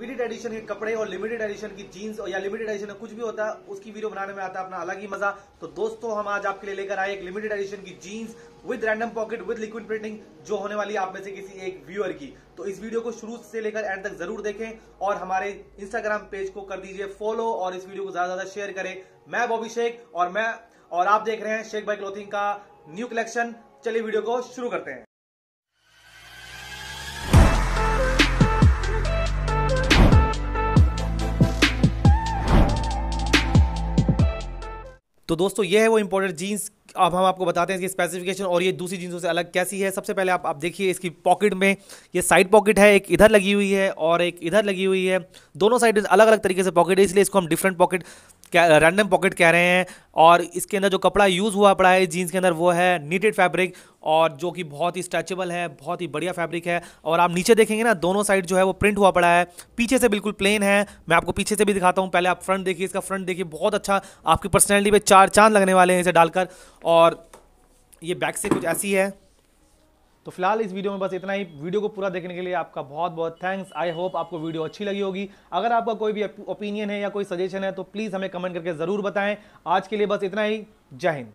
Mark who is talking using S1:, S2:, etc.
S1: limited edition के कपड़े और लिमिटेड एडिशन की जीन्स या लिमिटेड एडिशन कुछ भी होता है उसकी वीडियो बनाने में आता है अपना अलग ही मजा तो दोस्तों हम आज आपके लिए लेकर आए एक लिमिटेड एडिशन की jeans with random pocket with liquid printing जो होने वाली आप में से किसी एक व्यूअर की तो इस वीडियो को शुरू से लेकर एंड तक जरूर देखें और हमारे इंस्टाग्राम पेज को कर दीजिए फॉलो और इस वीडियो को ज्यादा ज्यादा शेयर करें मैं बॉबी शेख और मैं और आप देख रहे हैं शेख भाई क्लोथिंग का न्यू कलेक्शन चलिए वीडियो को शुरू करते हैं तो दोस्तों ये है वो इंपॉर्टेंट जीन्स अब हम आपको बताते हैं इसकी स्पेसिफिकेशन और ये दूसरी जीन्सों से अलग कैसी है सबसे पहले आप आप देखिए इसकी पॉकेट में ये साइड पॉकेट है एक इधर लगी हुई है और एक इधर लगी हुई है दोनों साइड अलग अलग तरीके से पॉकेट है इसलिए इसको हम डिफरेंट पॉकेट क्या रैंडम पॉकेट कह रहे हैं और इसके अंदर जो कपड़ा यूज़ हुआ पड़ा है जीन्स के अंदर वो है नीटेड फैब्रिक और जो कि बहुत ही स्ट्रेचेबल है बहुत ही बढ़िया फैब्रिक है और आप नीचे देखेंगे ना दोनों साइड जो है वो प्रिंट हुआ पड़ा है पीछे से बिल्कुल प्लेन है मैं आपको पीछे से भी दिखाता हूँ पहले आप फ्रंट देखिए इसका फ्रंट देखिए बहुत अच्छा आपकी पर्सनैलिटी पर चार चांद लगने वाले हैं इसे डालकर और ये बैक से कुछ ऐसी है तो फिलहाल इस वीडियो में बस इतना ही वीडियो को पूरा देखने के लिए आपका बहुत बहुत थैंक्स आई होप आपको वीडियो अच्छी लगी होगी अगर आपका कोई भी ओपिनियन है या कोई सजेशन है तो प्लीज़ हमें कमेंट करके ज़रूर बताएं आज के लिए बस इतना ही जय हिंद